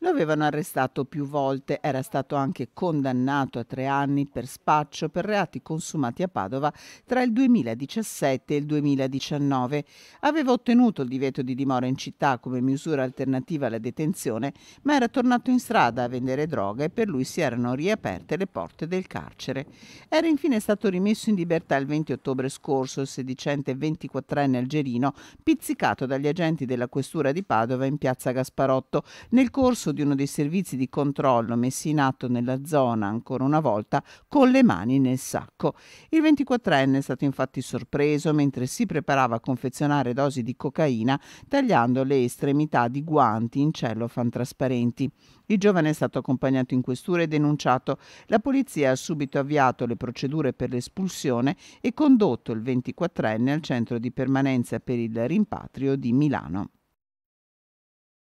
Lo avevano arrestato più volte, era stato anche condannato a tre anni per spaccio per reati consumati a Padova tra il 2017 e il 2019. Aveva ottenuto il divieto di dimora in città come misura alternativa alla detenzione, ma era tornato in strada a vendere droga e per lui si erano riaperte le porte del carcere. Era infine stato rimesso in libertà il 20 ottobre scorso il sedicente 24enne algerino pizzicato dagli agenti della questura di Padova in piazza Gasparotto nel corso corso di uno dei servizi di controllo messi in atto nella zona ancora una volta con le mani nel sacco. Il 24enne è stato infatti sorpreso mentre si preparava a confezionare dosi di cocaina tagliando le estremità di guanti in cellophane trasparenti. Il giovane è stato accompagnato in questura e denunciato. La polizia ha subito avviato le procedure per l'espulsione e condotto il 24enne al centro di permanenza per il rimpatrio di Milano.